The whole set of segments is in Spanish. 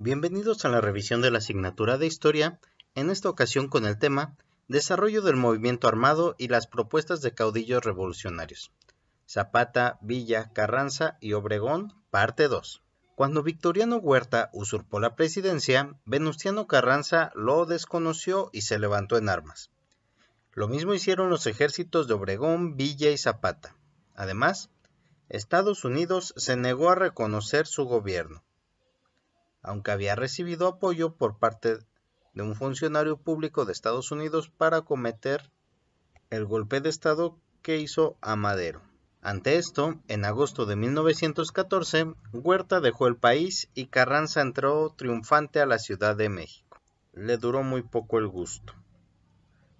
Bienvenidos a la revisión de la asignatura de Historia, en esta ocasión con el tema Desarrollo del movimiento armado y las propuestas de caudillos revolucionarios. Zapata, Villa, Carranza y Obregón, parte 2. Cuando Victoriano Huerta usurpó la presidencia, Venustiano Carranza lo desconoció y se levantó en armas. Lo mismo hicieron los ejércitos de Obregón, Villa y Zapata. Además, Estados Unidos se negó a reconocer su gobierno aunque había recibido apoyo por parte de un funcionario público de Estados Unidos para cometer el golpe de Estado que hizo a Madero. Ante esto, en agosto de 1914, Huerta dejó el país y Carranza entró triunfante a la Ciudad de México. Le duró muy poco el gusto.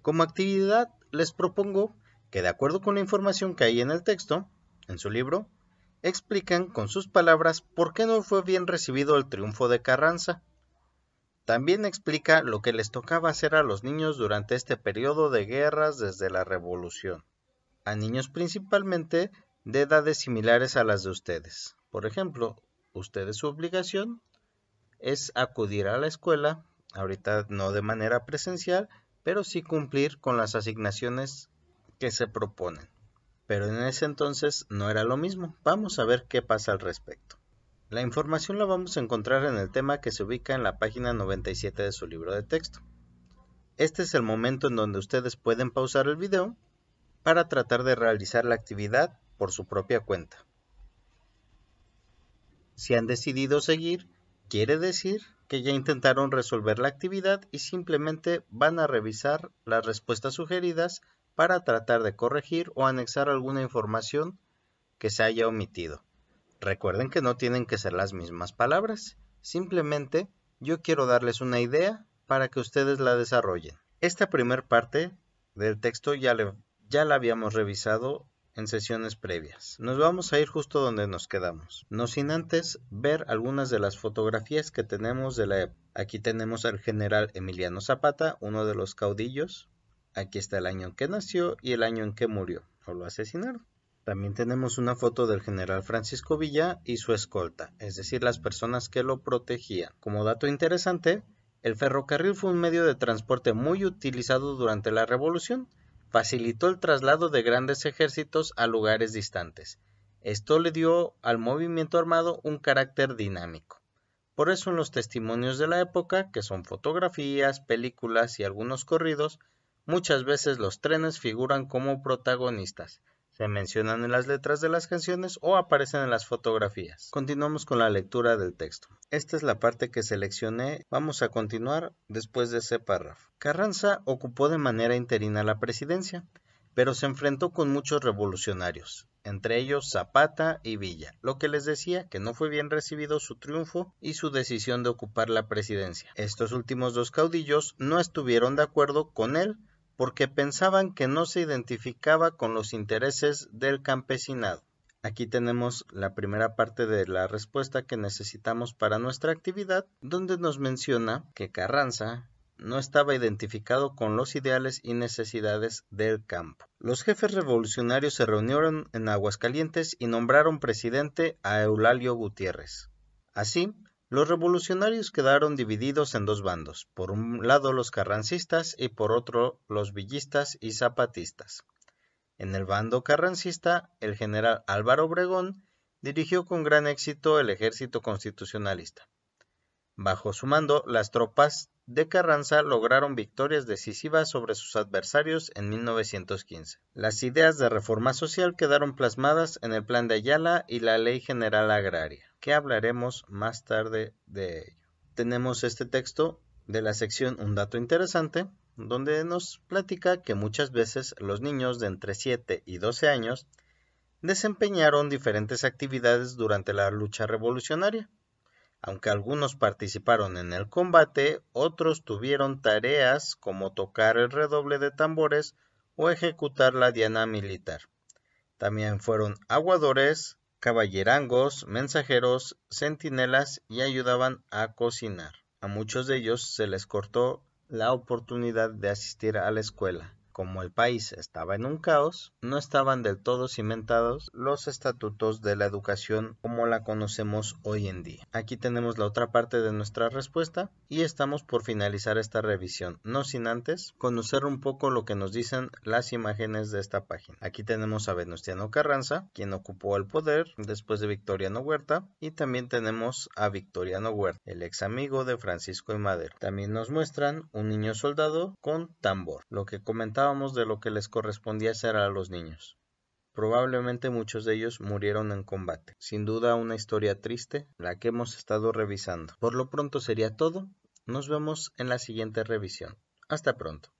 Como actividad, les propongo que, de acuerdo con la información que hay en el texto, en su libro, explican con sus palabras por qué no fue bien recibido el triunfo de Carranza. También explica lo que les tocaba hacer a los niños durante este periodo de guerras desde la Revolución, a niños principalmente de edades similares a las de ustedes. Por ejemplo, ustedes su obligación es acudir a la escuela, ahorita no de manera presencial, pero sí cumplir con las asignaciones que se proponen. Pero en ese entonces no era lo mismo. Vamos a ver qué pasa al respecto. La información la vamos a encontrar en el tema que se ubica en la página 97 de su libro de texto. Este es el momento en donde ustedes pueden pausar el video para tratar de realizar la actividad por su propia cuenta. Si han decidido seguir, quiere decir que ya intentaron resolver la actividad y simplemente van a revisar las respuestas sugeridas para tratar de corregir o anexar alguna información que se haya omitido. Recuerden que no tienen que ser las mismas palabras, simplemente yo quiero darles una idea para que ustedes la desarrollen. Esta primera parte del texto ya, ya la habíamos revisado en sesiones previas. Nos vamos a ir justo donde nos quedamos. No sin antes ver algunas de las fotografías que tenemos de la época. Aquí tenemos al general Emiliano Zapata, uno de los caudillos Aquí está el año en que nació y el año en que murió o lo asesinaron. También tenemos una foto del general Francisco Villa y su escolta, es decir, las personas que lo protegían. Como dato interesante, el ferrocarril fue un medio de transporte muy utilizado durante la Revolución, facilitó el traslado de grandes ejércitos a lugares distantes. Esto le dio al movimiento armado un carácter dinámico. Por eso en los testimonios de la época, que son fotografías, películas y algunos corridos, Muchas veces los trenes figuran como protagonistas, se mencionan en las letras de las canciones o aparecen en las fotografías. Continuamos con la lectura del texto. Esta es la parte que seleccioné, vamos a continuar después de ese párrafo. Carranza ocupó de manera interina la presidencia, pero se enfrentó con muchos revolucionarios, entre ellos Zapata y Villa, lo que les decía que no fue bien recibido su triunfo y su decisión de ocupar la presidencia. Estos últimos dos caudillos no estuvieron de acuerdo con él porque pensaban que no se identificaba con los intereses del campesinado. Aquí tenemos la primera parte de la respuesta que necesitamos para nuestra actividad, donde nos menciona que Carranza no estaba identificado con los ideales y necesidades del campo. Los jefes revolucionarios se reunieron en Aguascalientes y nombraron presidente a Eulalio Gutiérrez. Así, los revolucionarios quedaron divididos en dos bandos, por un lado los carrancistas y por otro los villistas y zapatistas. En el bando carrancista, el general Álvaro Obregón dirigió con gran éxito el ejército constitucionalista. Bajo su mando, las tropas de Carranza lograron victorias decisivas sobre sus adversarios en 1915. Las ideas de reforma social quedaron plasmadas en el Plan de Ayala y la Ley General Agraria que hablaremos más tarde de ello. Tenemos este texto de la sección Un dato interesante, donde nos platica que muchas veces los niños de entre 7 y 12 años desempeñaron diferentes actividades durante la lucha revolucionaria. Aunque algunos participaron en el combate, otros tuvieron tareas como tocar el redoble de tambores o ejecutar la diana militar. También fueron aguadores, caballerangos, mensajeros, centinelas y ayudaban a cocinar. A muchos de ellos se les cortó la oportunidad de asistir a la escuela como el país estaba en un caos, no estaban del todo cimentados los estatutos de la educación como la conocemos hoy en día. Aquí tenemos la otra parte de nuestra respuesta y estamos por finalizar esta revisión, no sin antes conocer un poco lo que nos dicen las imágenes de esta página. Aquí tenemos a Venustiano Carranza, quien ocupó el poder después de Victoriano Huerta, y también tenemos a Victoriano Huerta, el ex amigo de Francisco y Madero. También nos muestran un niño soldado con tambor, lo que comentaba de lo que les correspondía hacer a los niños. Probablemente muchos de ellos murieron en combate. Sin duda una historia triste, la que hemos estado revisando. Por lo pronto sería todo. Nos vemos en la siguiente revisión. Hasta pronto.